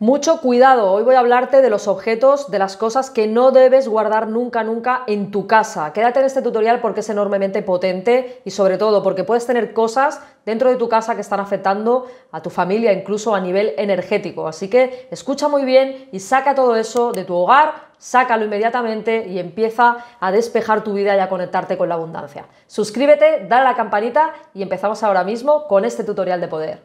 Mucho cuidado, hoy voy a hablarte de los objetos, de las cosas que no debes guardar nunca, nunca en tu casa. Quédate en este tutorial porque es enormemente potente y sobre todo porque puedes tener cosas dentro de tu casa que están afectando a tu familia, incluso a nivel energético. Así que escucha muy bien y saca todo eso de tu hogar, sácalo inmediatamente y empieza a despejar tu vida y a conectarte con la abundancia. Suscríbete, dale la campanita y empezamos ahora mismo con este tutorial de poder.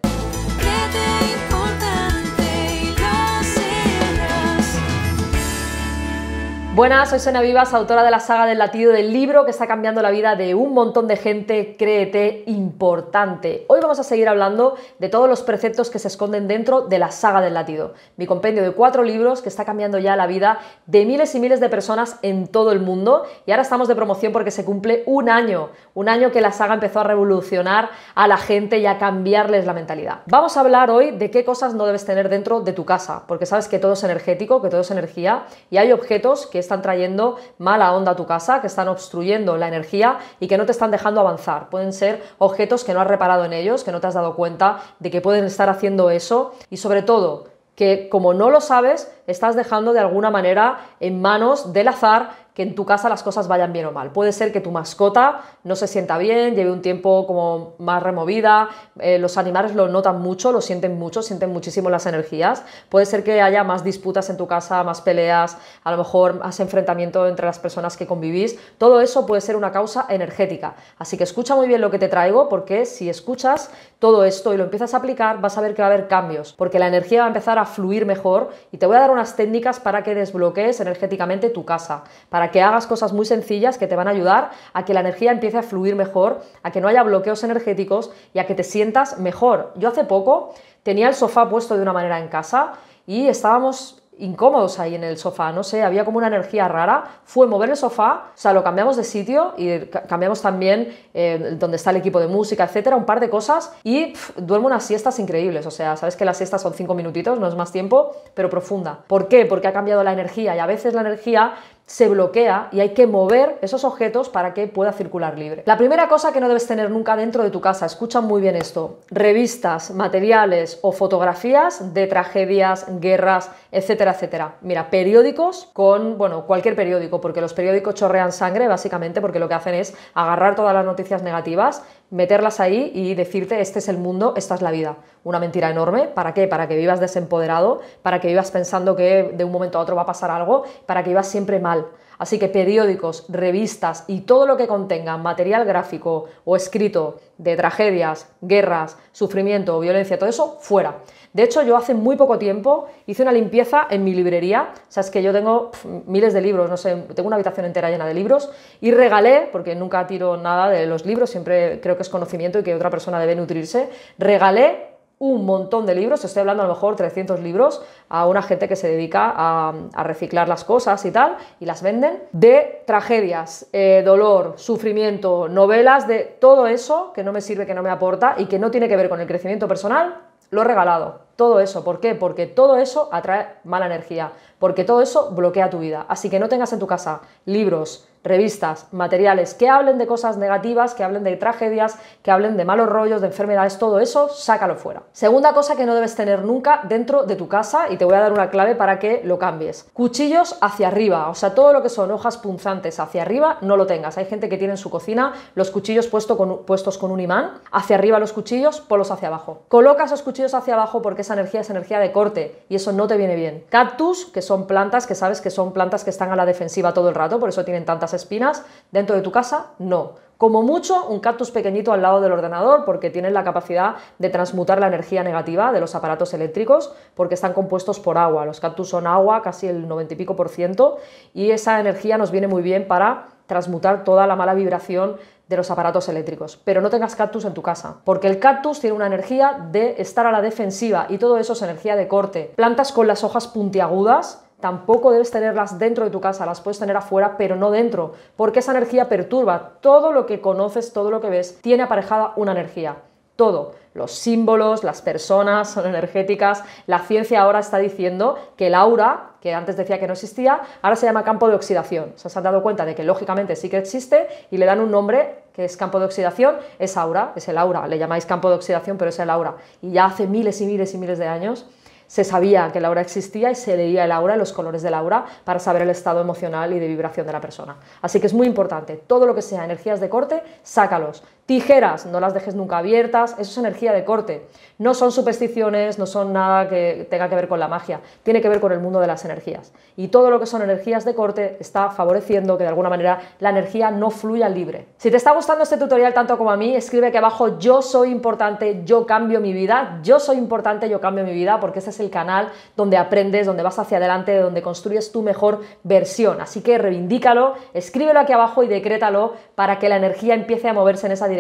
Buenas, soy Sena Vivas, autora de la saga del latido del libro que está cambiando la vida de un montón de gente, créete, importante. Hoy vamos a seguir hablando de todos los preceptos que se esconden dentro de la saga del latido, mi compendio de cuatro libros que está cambiando ya la vida de miles y miles de personas en todo el mundo y ahora estamos de promoción porque se cumple un año, un año que la saga empezó a revolucionar a la gente y a cambiarles la mentalidad. Vamos a hablar hoy de qué cosas no debes tener dentro de tu casa, porque sabes que todo es energético, que todo es energía y hay objetos que están trayendo mala onda a tu casa, que están obstruyendo la energía y que no te están dejando avanzar. Pueden ser objetos que no has reparado en ellos, que no te has dado cuenta de que pueden estar haciendo eso y sobre todo que como no lo sabes, estás dejando de alguna manera en manos del azar en tu casa las cosas vayan bien o mal. Puede ser que tu mascota no se sienta bien, lleve un tiempo como más removida, eh, los animales lo notan mucho, lo sienten mucho, sienten muchísimo las energías. Puede ser que haya más disputas en tu casa, más peleas, a lo mejor más enfrentamiento entre las personas que convivís. Todo eso puede ser una causa energética. Así que escucha muy bien lo que te traigo porque si escuchas todo esto y lo empiezas a aplicar, vas a ver que va a haber cambios, porque la energía va a empezar a fluir mejor y te voy a dar unas técnicas para que desbloquees energéticamente tu casa, para que hagas cosas muy sencillas que te van a ayudar a que la energía empiece a fluir mejor, a que no haya bloqueos energéticos y a que te sientas mejor. Yo hace poco tenía el sofá puesto de una manera en casa y estábamos incómodos ahí en el sofá, no sé, había como una energía rara, fue mover el sofá, o sea, lo cambiamos de sitio y cambiamos también eh, donde está el equipo de música, etcétera, un par de cosas y duermo unas siestas increíbles, o sea, sabes que las siestas son cinco minutitos, no es más tiempo, pero profunda. ¿Por qué? Porque ha cambiado la energía y a veces la energía se bloquea y hay que mover esos objetos para que pueda circular libre. La primera cosa que no debes tener nunca dentro de tu casa, escucha muy bien esto, revistas, materiales o fotografías de tragedias, guerras, etcétera, etcétera. Mira, periódicos con, bueno, cualquier periódico, porque los periódicos chorrean sangre básicamente porque lo que hacen es agarrar todas las noticias negativas meterlas ahí y decirte, este es el mundo, esta es la vida. Una mentira enorme, ¿para qué? Para que vivas desempoderado, para que vivas pensando que de un momento a otro va a pasar algo, para que vivas siempre mal. Así que periódicos, revistas y todo lo que contenga material gráfico o escrito de tragedias, guerras, sufrimiento o violencia, todo eso, fuera. De hecho, yo hace muy poco tiempo hice una limpieza en mi librería. O sea, es que yo tengo miles de libros, no sé, tengo una habitación entera llena de libros y regalé, porque nunca tiro nada de los libros, siempre creo que es conocimiento y que otra persona debe nutrirse, regalé un montón de libros, estoy hablando a lo mejor 300 libros, a una gente que se dedica a, reciclar las cosas y tal, y las venden, de tragedias, eh, dolor, sufrimiento, novelas, de todo eso que no me sirve, que no me aporta y que no tiene que ver con el crecimiento personal, lo he regalado. Todo eso, ¿por qué? Porque todo eso atrae mala energía, porque todo eso bloquea tu vida. Así que no tengas en tu casa libros, revistas, materiales que hablen de cosas negativas, que hablen de tragedias, que hablen de malos rollos, de enfermedades, todo eso, sácalo fuera. Segunda cosa que no debes tener nunca dentro de tu casa, y te voy a dar una clave para que lo cambies. Cuchillos hacia arriba, o sea, todo lo que son hojas punzantes hacia arriba, no lo tengas. Hay gente que tiene en su cocina los cuchillos puestos con un imán, hacia arriba los cuchillos, polos hacia abajo. Coloca esos cuchillos hacia abajo porque esa energía es energía de corte y eso no te viene bien. Cactus, que son plantas que sabes que son plantas que están a la defensiva todo el rato, por eso tienen tantas espinas dentro de tu casa, no. Como mucho, un cactus pequeñito al lado del ordenador, porque tienen la capacidad de transmutar la energía negativa de los aparatos eléctricos, porque están compuestos por agua. Los cactus son agua, casi el 90 y pico por ciento, y esa energía nos viene muy bien para transmutar toda la mala vibración de los aparatos eléctricos. Pero no tengas cactus en tu casa, porque el cactus tiene una energía de estar a la defensiva y todo eso es energía de corte. Plantas con las hojas puntiagudas Tampoco debes tenerlas dentro de tu casa, las puedes tener afuera, pero no dentro, porque esa energía perturba. Todo lo que conoces, todo lo que ves, tiene aparejada una energía. Todo. Los símbolos, las personas son energéticas. La ciencia ahora está diciendo que el aura, que antes decía que no existía, ahora se llama campo de oxidación. se han dado cuenta de que lógicamente sí que existe y le dan un nombre que es campo de oxidación, es aura, es el aura. Le llamáis campo de oxidación, pero es el aura. Y ya hace miles y miles y miles de años se sabía que el aura existía y se leía el aura, y los colores del aura, para saber el estado emocional y de vibración de la persona. Así que es muy importante, todo lo que sea energías de corte, sácalos. Tijeras, no las dejes nunca abiertas, eso es energía de corte. No son supersticiones, no son nada que tenga que ver con la magia, tiene que ver con el mundo de las energías. Y todo lo que son energías de corte está favoreciendo que de alguna manera la energía no fluya libre. Si te está gustando este tutorial tanto como a mí, escribe aquí abajo yo soy importante, yo cambio mi vida, yo soy importante, yo cambio mi vida, porque este es el canal donde aprendes, donde vas hacia adelante, donde construyes tu mejor versión. Así que reivindícalo, escríbelo aquí abajo y decrétalo para que la energía empiece a moverse en esa dirección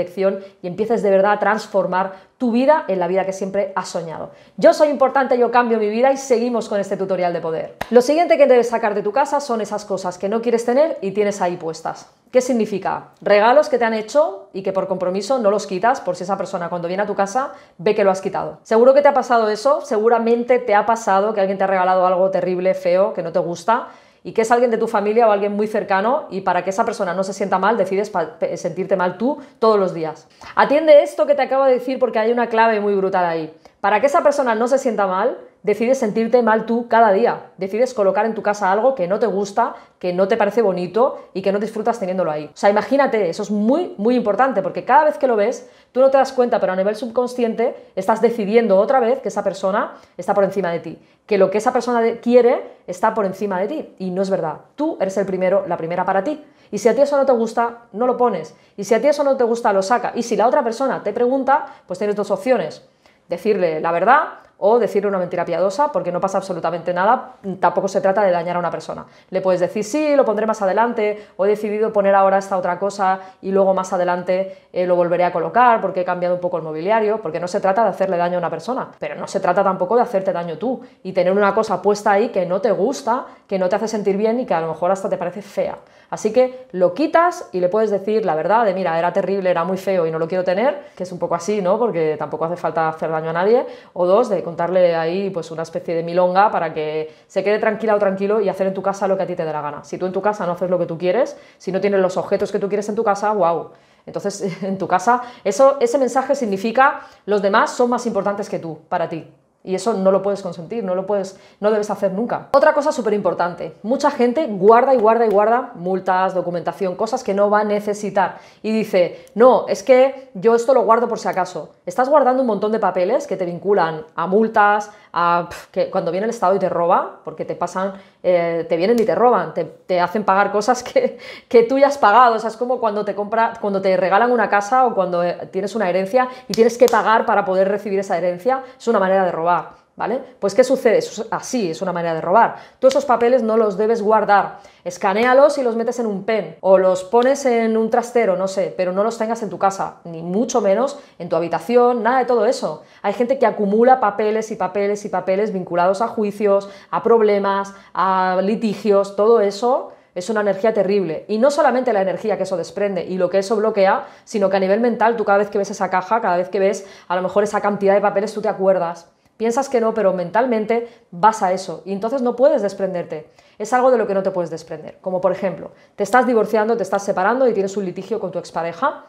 y empieces de verdad a transformar tu vida en la vida que siempre has soñado. Yo soy importante, yo cambio mi vida y seguimos con este tutorial de poder. Lo siguiente que debes sacar de tu casa son esas cosas que no quieres tener y tienes ahí puestas. ¿Qué significa? Regalos que te han hecho y que por compromiso no los quitas por si esa persona cuando viene a tu casa ve que lo has quitado. Seguro que te ha pasado eso, seguramente te ha pasado que alguien te ha regalado algo terrible, feo, que no te gusta y que es alguien de tu familia o alguien muy cercano y para que esa persona no se sienta mal, decides sentirte mal tú todos los días. Atiende esto que te acabo de decir porque hay una clave muy brutal ahí. Para que esa persona no se sienta mal, decides sentirte mal tú cada día. Decides colocar en tu casa algo que no te gusta, que no te parece bonito y que no disfrutas teniéndolo ahí. O sea, imagínate, eso es muy, muy importante porque cada vez que lo ves, tú no te das cuenta, pero a nivel subconsciente estás decidiendo otra vez que esa persona está por encima de ti, que lo que esa persona quiere está por encima de ti. Y no es verdad. Tú eres el primero, la primera para ti. Y si a ti eso no te gusta, no lo pones. Y si a ti eso no te gusta, lo saca. Y si la otra persona te pregunta, pues tienes dos opciones decirle la verdad, o decirle una mentira piadosa porque no pasa absolutamente nada, tampoco se trata de dañar a una persona. Le puedes decir, sí, lo pondré más adelante, o he decidido poner ahora esta otra cosa y luego más adelante eh, lo volveré a colocar porque he cambiado un poco el mobiliario, porque no se trata de hacerle daño a una persona, pero no se trata tampoco de hacerte daño tú y tener una cosa puesta ahí que no te gusta, que no te hace sentir bien y que a lo mejor hasta te parece fea. Así que lo quitas y le puedes decir la verdad de, mira, era terrible, era muy feo y no lo quiero tener, que es un poco así, ¿no? Porque tampoco hace falta hacer daño a nadie, o dos, de contarle ahí pues una especie de milonga para que se quede tranquila o tranquilo y hacer en tu casa lo que a ti te dé la gana. Si tú en tu casa no haces lo que tú quieres, si no tienes los objetos que tú quieres en tu casa, wow. Entonces, en tu casa, eso, ese mensaje significa los demás son más importantes que tú, para ti. Y eso no lo puedes consentir, no lo puedes, no debes hacer nunca. Otra cosa súper importante, mucha gente guarda y guarda y guarda multas, documentación, cosas que no va a necesitar. Y dice, no, es que yo esto lo guardo por si acaso. Estás guardando un montón de papeles que te vinculan a multas, a que cuando viene el Estado y te roba, porque te pasan eh, te vienen y te roban, te, hacen pagar cosas que, tú ya has pagado. es como cuando te, compra, cuando te regalan una casa o cuando eh, tienes una herencia y tienes que pagar para poder recibir esa herencia. Es una manera de robar. ¿vale? Pues ¿qué sucede? así, es una manera de robar. Tú esos papeles no los debes guardar, escanealos y los metes en un pen o los pones en un trastero, no sé, pero no los tengas en tu casa, ni mucho menos en tu habitación, nada de todo eso. Hay gente que acumula papeles y papeles y papeles vinculados a juicios, a problemas, a litigios, todo eso es una energía terrible. Y no solamente la energía que eso desprende y lo que eso bloquea, sino que a nivel mental, tú cada vez que ves esa caja, cada vez que ves a lo mejor esa cantidad de papeles, tú te acuerdas. Piensas que no, pero mentalmente vas a eso y entonces no puedes desprenderte. Es algo de lo que no te puedes desprender. Como por ejemplo, te estás divorciando, te estás separando y tienes un litigio con tu expareja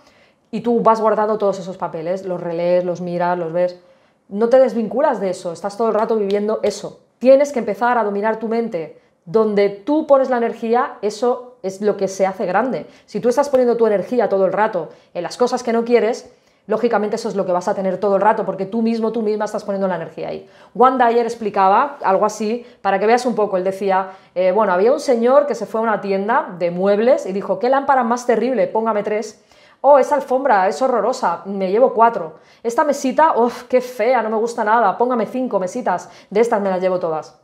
y tú vas guardando todos esos papeles, los relees, los miras, los ves. No te desvinculas de eso, estás todo el rato viviendo eso. Tienes que empezar a dominar tu mente. Donde tú pones la energía, eso es lo que se hace grande. Si tú estás poniendo tu energía todo el rato en las cosas que no quieres, Lógicamente eso es lo que vas a tener todo el rato, porque tú mismo, tú misma estás poniendo la energía ahí. juan Dyer explicaba algo así, para que veas un poco, él decía, eh, bueno, había un señor que se fue a una tienda de muebles y dijo, qué lámpara más terrible, póngame tres. Oh, esa alfombra es horrorosa, me llevo cuatro. Esta mesita, uff, qué fea, no me gusta nada, póngame cinco mesitas, de estas me las llevo todas.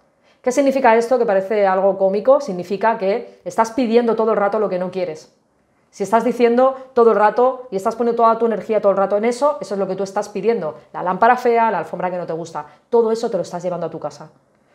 ¿Qué significa esto? Que parece algo cómico, significa que estás pidiendo todo el rato lo que no quieres. Si estás diciendo todo el rato y estás poniendo toda tu energía todo el rato en eso, eso es lo que tú estás pidiendo. La lámpara fea, la alfombra que no te gusta, todo eso te lo estás llevando a tu casa.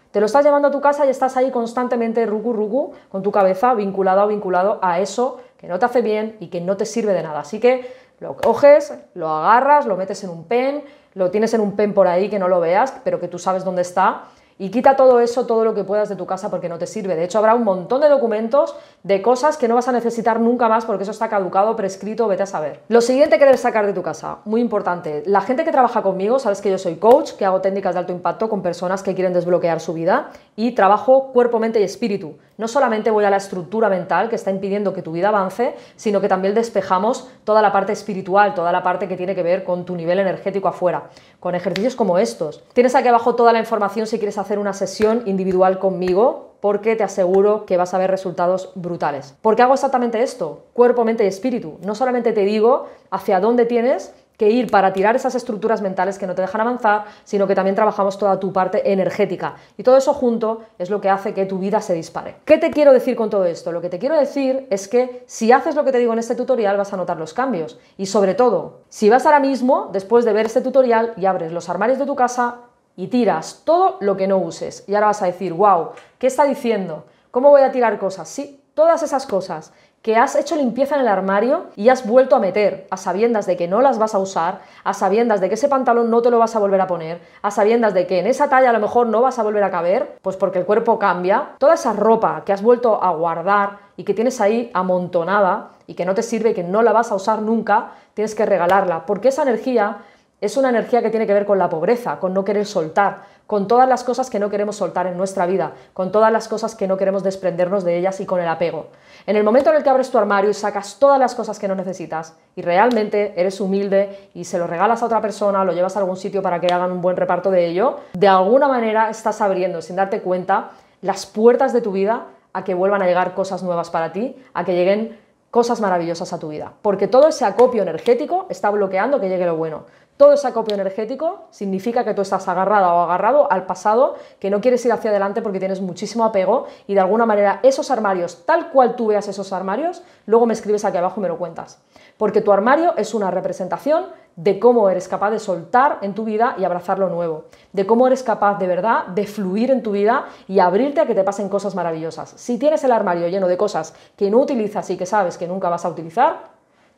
Te lo estás llevando a tu casa y estás ahí constantemente rugu rugu con tu cabeza vinculada o vinculado a eso que no te hace bien y que no te sirve de nada. Así que lo coges, lo agarras, lo metes en un pen, lo tienes en un pen por ahí que no lo veas, pero que tú sabes dónde está y quita todo eso, todo lo que puedas de tu casa porque no te sirve. De hecho, habrá un montón de documentos de cosas que no vas a necesitar nunca más porque eso está caducado, prescrito, vete a saber. Lo siguiente que debes sacar de tu casa, muy importante, la gente que trabaja conmigo, sabes que yo soy coach, que hago técnicas de alto impacto con personas que quieren desbloquear su vida y trabajo cuerpo, mente y espíritu. No solamente voy a la estructura mental que está impidiendo que tu vida avance, sino que también despejamos toda la parte espiritual, toda la parte que tiene que ver con tu nivel energético afuera, con ejercicios como estos. Tienes aquí abajo toda la información si quieres hacer una sesión individual conmigo porque te aseguro que vas a ver resultados brutales. porque hago exactamente esto? Cuerpo, mente y espíritu. No solamente te digo hacia dónde tienes que ir para tirar esas estructuras mentales que no te dejan avanzar, sino que también trabajamos toda tu parte energética. Y todo eso junto es lo que hace que tu vida se dispare. ¿Qué te quiero decir con todo esto? Lo que te quiero decir es que si haces lo que te digo en este tutorial vas a notar los cambios. Y sobre todo, si vas ahora mismo, después de ver este tutorial, y abres los armarios de tu casa, y tiras todo lo que no uses. Y ahora vas a decir, wow, ¿qué está diciendo? ¿Cómo voy a tirar cosas? Sí, todas esas cosas que has hecho limpieza en el armario y has vuelto a meter, a sabiendas de que no las vas a usar, a sabiendas de que ese pantalón no te lo vas a volver a poner, a sabiendas de que en esa talla a lo mejor no vas a volver a caber, pues porque el cuerpo cambia, toda esa ropa que has vuelto a guardar y que tienes ahí amontonada y que no te sirve y que no la vas a usar nunca, tienes que regalarla, porque esa energía es una energía que tiene que ver con la pobreza, con no querer soltar, con todas las cosas que no queremos soltar en nuestra vida, con todas las cosas que no queremos desprendernos de ellas y con el apego. En el momento en el que abres tu armario y sacas todas las cosas que no necesitas y realmente eres humilde y se lo regalas a otra persona, lo llevas a algún sitio para que hagan un buen reparto de ello, de alguna manera estás abriendo sin darte cuenta las puertas de tu vida a que vuelvan a llegar cosas nuevas para ti, a que lleguen cosas maravillosas a tu vida. Porque todo ese acopio energético está bloqueando que llegue lo bueno. Todo ese acopio energético significa que tú estás agarrada o agarrado al pasado, que no quieres ir hacia adelante porque tienes muchísimo apego y de alguna manera esos armarios, tal cual tú veas esos armarios, luego me escribes aquí abajo y me lo cuentas. Porque tu armario es una representación de cómo eres capaz de soltar en tu vida y abrazar lo nuevo, de cómo eres capaz de verdad de fluir en tu vida y abrirte a que te pasen cosas maravillosas. Si tienes el armario lleno de cosas que no utilizas y que sabes que nunca vas a utilizar,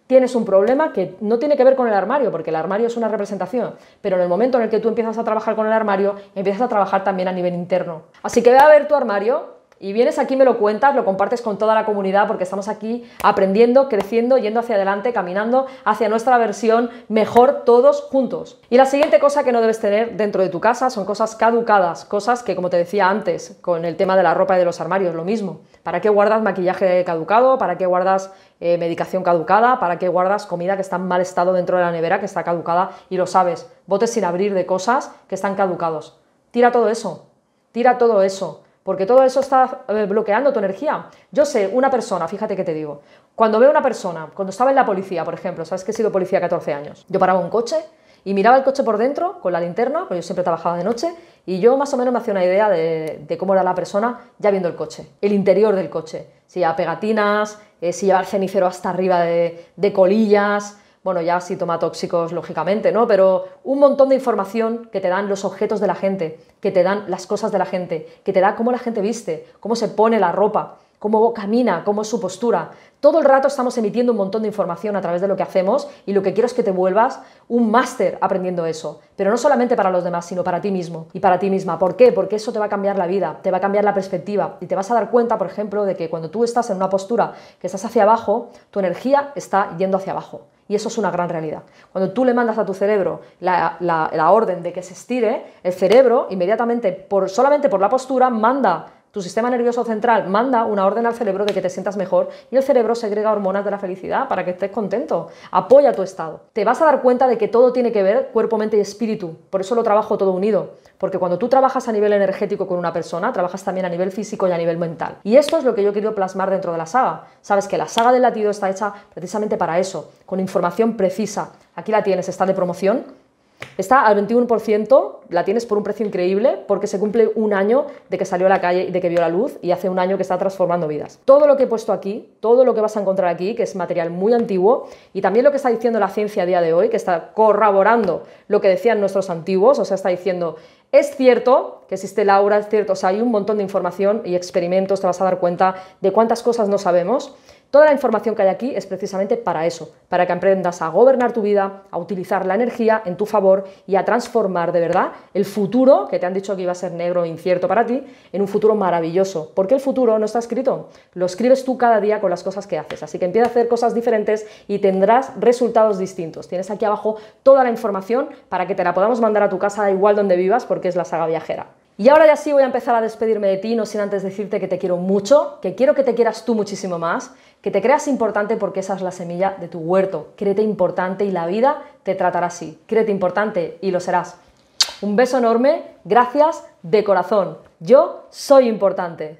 tienes un problema que no tiene que ver con el armario, porque el armario es una representación, pero en el momento en el que tú empiezas a trabajar con el armario, empiezas a trabajar también a nivel interno. Así que ve a ver tu armario, y vienes aquí, me lo cuentas, lo compartes con toda la comunidad porque estamos aquí aprendiendo, creciendo, yendo hacia adelante, caminando hacia nuestra versión mejor todos juntos. Y la siguiente cosa que no debes tener dentro de tu casa son cosas caducadas, cosas que como te decía antes, con el tema de la ropa y de los armarios, lo mismo. ¿Para qué guardas maquillaje caducado? ¿Para qué guardas eh, medicación caducada? ¿Para qué guardas comida que está en mal estado dentro de la nevera, que está caducada y lo sabes? Botes sin abrir de cosas que están caducados. Tira todo eso, tira todo eso porque todo eso está eh, bloqueando tu energía. Yo sé, una persona, fíjate que te digo, cuando veo una persona, cuando estaba en la policía, por ejemplo, sabes que he sido policía 14 años, yo paraba un coche y miraba el coche por dentro con la linterna, porque yo siempre trabajaba de noche, y yo más o menos me hacía una idea de, cómo era la persona ya viendo el coche, el interior del coche, si había pegatinas, eh, si llevaba el cenicero hasta arriba de colillas, bueno, ya sí toma tóxicos, lógicamente, ¿no? Pero un montón de información que te dan los objetos de la gente, que te dan las cosas de la gente, que te da cómo la gente viste, cómo se pone la ropa, cómo camina, cómo es su postura. Todo el rato estamos emitiendo un montón de información a través de lo que hacemos y lo que quiero es que te vuelvas un máster aprendiendo eso, pero no solamente para los demás, sino para ti mismo y para ti misma. ¿Por qué? Porque eso te va a cambiar la vida, te va a cambiar la perspectiva y te vas a dar cuenta, por ejemplo, de que cuando tú estás en una postura que estás hacia abajo, tu energía está yendo hacia abajo. Y eso es una gran realidad. Cuando tú le mandas a tu cerebro la, orden de que se estire, el cerebro inmediatamente, por, solamente por la postura, manda tu sistema nervioso central manda una orden al cerebro de que te sientas mejor y el cerebro segrega hormonas de la felicidad para que estés contento. Apoya tu estado. Te vas a dar cuenta de que todo tiene que ver cuerpo, mente y espíritu. Por eso lo trabajo todo unido. Porque cuando tú trabajas a nivel energético con una persona, trabajas también a nivel físico y a nivel mental. Y esto es lo que yo quiero plasmar dentro de la saga. Sabes que la saga del latido está hecha precisamente para eso, con información precisa. Aquí la tienes, está de promoción Está al 21%, la tienes por un precio increíble porque se cumple un año de que salió a la calle y de que vio la luz y hace un año que está transformando vidas. Todo lo que he puesto aquí, todo lo que vas a encontrar aquí, que es material muy antiguo y también lo que está diciendo la ciencia a día de hoy, que está corroborando lo que decían nuestros antiguos, o sea, está diciendo, es cierto que existe laura, aura, es cierto, o sea, hay un montón de información y experimentos, te vas a dar cuenta de cuántas cosas no sabemos. Toda la información que hay aquí es precisamente para eso, para que aprendas a gobernar tu vida, a utilizar la energía en tu favor y a transformar de verdad el futuro, que te han dicho que iba a ser negro e incierto para ti, en un futuro maravilloso. Porque el futuro no está escrito, lo escribes tú cada día con las cosas que haces. Así que empieza a hacer cosas diferentes y tendrás resultados distintos. Tienes aquí abajo toda la información para que te la podamos mandar a tu casa, igual donde vivas, porque es la saga viajera. Y ahora ya sí voy a empezar a despedirme de ti, no sin antes decirte que te quiero mucho, que quiero que te quieras tú muchísimo más, que te creas importante porque esa es la semilla de tu huerto. Créete importante y la vida te tratará así. Créete importante y lo serás. Un beso enorme, gracias de corazón. Yo soy importante.